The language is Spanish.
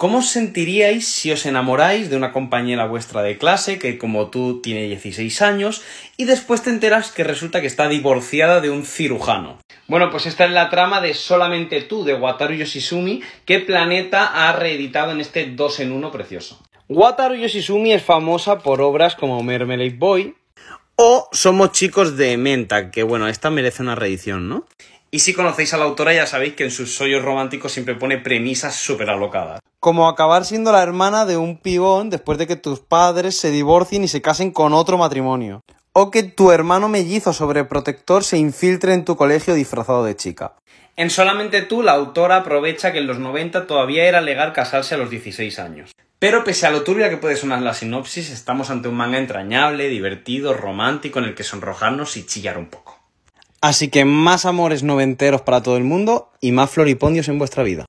¿Cómo os sentiríais si os enamoráis de una compañera vuestra de clase que como tú tiene 16 años y después te enteras que resulta que está divorciada de un cirujano? Bueno, pues esta es la trama de Solamente tú de Wataru Yoshizumi que Planeta ha reeditado en este 2 en 1 precioso. Wataru Yoshizumi es famosa por obras como Mermelade Boy o Somos chicos de Menta, que bueno, esta merece una reedición, ¿no? Y si conocéis a la autora ya sabéis que en sus soyos románticos siempre pone premisas súper alocadas. Como acabar siendo la hermana de un pibón después de que tus padres se divorcien y se casen con otro matrimonio. O que tu hermano mellizo sobreprotector se infiltre en tu colegio disfrazado de chica. En Solamente tú, la autora aprovecha que en los 90 todavía era legal casarse a los 16 años. Pero pese a lo turbia que puede sonar la sinopsis, estamos ante un manga entrañable, divertido, romántico, en el que sonrojarnos y chillar un poco. Así que más amores noventeros para todo el mundo y más floripondios en vuestra vida.